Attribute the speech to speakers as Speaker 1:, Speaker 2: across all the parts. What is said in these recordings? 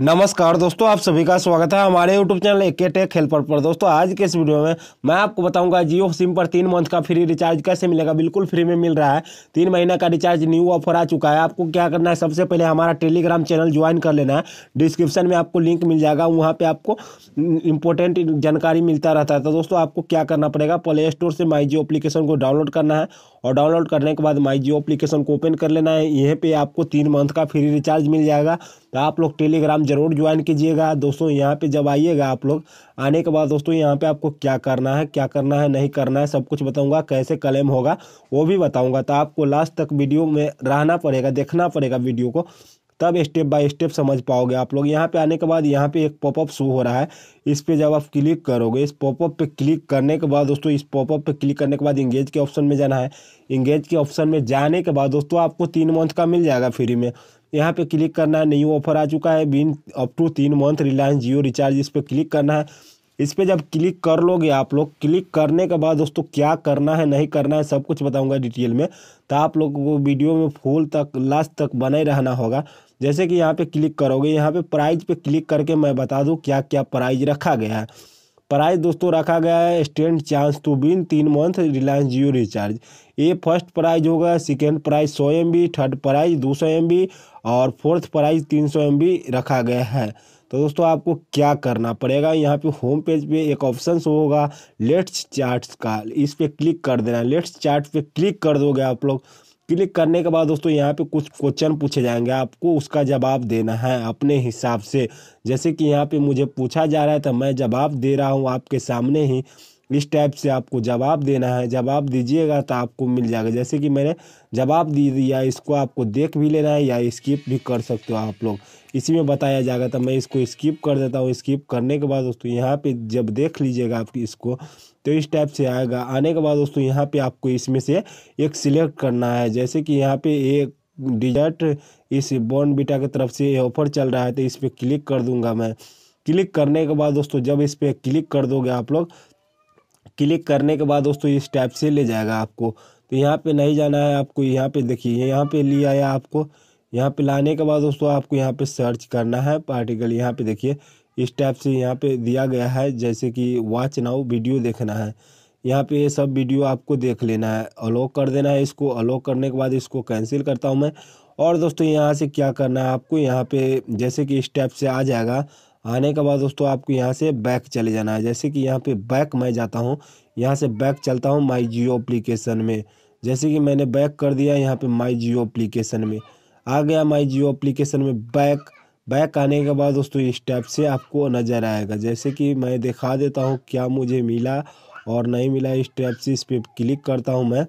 Speaker 1: नमस्कार दोस्तों आप सभी का स्वागत है हमारे YouTube channel A K tech helper पर दोस्तों आज के इस वीडियो में मैं आपको बताऊंगा जियो सिम पर तीन मंथ का फ्री रिचार्ज कैसे मिलेगा बिल्कुल फ्री में मिल रहा है तीन महीने का रिचार्ज न्यू ऑफर आ चुका है आपको क्या करना है सबसे पहले हमारा टेलीग्राम चैनल ज्वाइन कर लेना है डिस्क्रिप्शन में आपको लिंक मिल जाएगा वहाँ पर आपको इंपॉर्टेंट जानकारी मिलता रहता है तो दोस्तों आपको क्या करना पड़ेगा प्ले स्टोर से माई जियो अप्लीकेशन को डाउनलोड करना है और डाउनलोड करने के बाद माई जियो अप्लीकेशन को ओपन कर लेना है यहीं पर आपको तीन मंथ का फ्री रिचार्ज मिल जाएगा तो आप लोग टेलीग्राम जरूर ज्वाइन कीजिएगा दोस्तों यहाँ पे जब आइएगा आप लोग आने के बाद दोस्तों यहाँ पे आपको क्या करना है क्या करना है नहीं करना है सब कुछ बताऊँगा कैसे क्लेम होगा वो भी बताऊँगा तो आपको लास्ट तक वीडियो में रहना पड़ेगा देखना पड़ेगा वीडियो को तब स्टेप बाय स्टेप समझ पाओगे आप लोग यहाँ पे आने के बाद यहाँ पे एक पॉपअप शो हो रहा है इस पे जब आप क्लिक करोगे इस पॉपअप पे क्लिक करने के बाद दोस्तों इस पॉपअप पे क्लिक करने के बाद इंगेज के ऑप्शन में जाना है इंगेज के ऑप्शन में जाने के बाद दोस्तों आपको तीन मंथ का मिल जाएगा फ्री में यहाँ पे क्लिक करना है न्यू ऑफर आ चुका है बिन अप टू तीन मंथ रिलायंस जियो रिचार्ज इस पर क्लिक करना है इस पर जब क्लिक कर लोगे आप लोग क्लिक करने के बाद दोस्तों क्या करना है नहीं करना है सब कुछ बताऊंगा डिटेल में तो आप लोगों को वीडियो में फुल तक लास्ट तक बने रहना होगा जैसे कि यहाँ पे क्लिक करोगे यहाँ पे प्राइज पे क्लिक करके मैं बता दूँ क्या क्या प्राइज रखा गया है प्राइज़ दोस्तों रखा गया है स्टैंड चांस टू बिन तीन मंथ रिलायंस जियो रिचार्ज ये फर्स्ट प्राइज होगा सेकेंड प्राइज सौ एम थर्ड प्राइज दो सौ एम और फोर्थ प्राइज तीन सौ एम रखा गया है तो दोस्तों आपको क्या करना पड़ेगा यहाँ पे होम पेज पे एक ऑप्शन होगा लेट्स चार्ट्स का इस पर क्लिक कर देना लेट्स चार्ट पे क्लिक कर दोगे आप लोग क्लिक करने के बाद दोस्तों यहाँ पे कुछ क्वेश्चन पूछे जाएंगे आपको उसका जवाब देना है अपने हिसाब से जैसे कि यहाँ पे मुझे पूछा जा रहा है तो मैं जवाब दे रहा हूँ आपके सामने ही इस टाइप से आपको जवाब देना है जवाब दीजिएगा तो आपको मिल जाएगा जैसे कि मैंने जवाब दे दिया इसको आपको देख भी लेना है या स्किप भी कर सकते हो आप लोग इसी में बताया जाएगा तो मैं इसको स्किप कर देता हूँ स्किप करने के बाद दोस्तों यहाँ पे जब देख लीजिएगा आप इसको तो इस टाइप से आएगा आने के बाद दोस्तों यहाँ पे आपको इसमें से एक सिलेक्ट करना है जैसे कि यहाँ पे एक डिजर्ट इस बॉर्न बीटा की तरफ से ऑफर चल रहा है तो इस पर क्लिक कर दूंगा मैं क्लिक करने के बाद दोस्तों जब इस पर क्लिक कर दोगे आप लोग क्लिक करने के बाद दोस्तों इस टाइप से ले जाएगा आपको तो यहाँ पे नहीं जाना है आपको यहाँ पे देखिए यहाँ पे ले आया आपको यहाँ पे लाने के बाद दोस्तों आपको यहाँ पे सर्च करना है पार्टिकल यहाँ पे देखिए इस टाइप से यहाँ पे दिया गया है जैसे कि वॉच नाउ वीडियो देखना है यहाँ पे ये सब वीडियो आपको देख लेना है अलो कर देना है इसको अलो करने के बाद इसको कैंसिल करता हूँ मैं और दोस्तों यहाँ से क्या करना है आपको यहाँ पे जैसे कि इस टाइप से आ जाएगा आने के बाद दोस्तों आपको यहाँ से बैक चले जाना है जैसे कि यहाँ पे बैक मैं जाता हूँ यहाँ से बैक चलता हूँ माई जियो अप्लीकेशन में जैसे कि मैंने बैक कर दिया यहाँ पे माई जियो अप्लीकेशन में आ गया माई जियो अप्लीकेशन में बैक बैक आने के बाद दोस्तों इस टाइप से आपको नज़र आएगा जैसे कि मैं दिखा देता हूँ क्या मुझे मिला और नहीं मिला इस टाइप से इस पर क्लिक करता हूँ मैं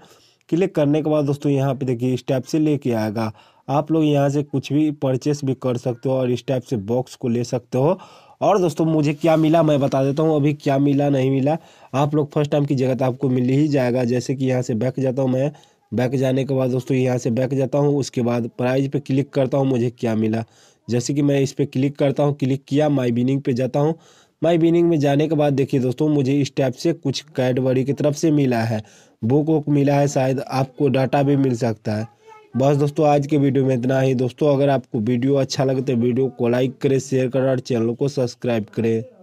Speaker 1: क्लिक करने के बाद दोस्तों यहाँ पे देखिए इस टाइप से लेके आएगा आप लोग यहाँ से कुछ भी परचेस भी कर सकते हो और इस टाइप से बॉक्स को ले सकते हो और दोस्तों मुझे क्या मिला मैं बता देता हूँ अभी क्या मिला नहीं मिला आप लोग फर्स्ट टाइम की जगह तो आपको मिल ही जाएगा जैसे कि यहाँ से बैक जाता हूँ मैं बैक जाने के बाद दोस्तों यहाँ से बैक जाता हूँ उसके बाद प्राइज पे क्लिक करता हूँ मुझे क्या मिला जैसे कि मैं इस पर क्लिक करता हूँ क्लिक किया माई बिनिंग पे जाता हूँ माई बिनिंग में जाने के बाद देखिए दोस्तों मुझे इस टाइप से कुछ कैडबरी की तरफ से मिला है बुक वुक मिला है शायद आपको डाटा भी मिल सकता है बस दोस्तों आज के वीडियो में इतना ही दोस्तों अगर आपको वीडियो अच्छा लगे तो वीडियो को लाइक करें शेयर करें और चैनल को सब्सक्राइब करें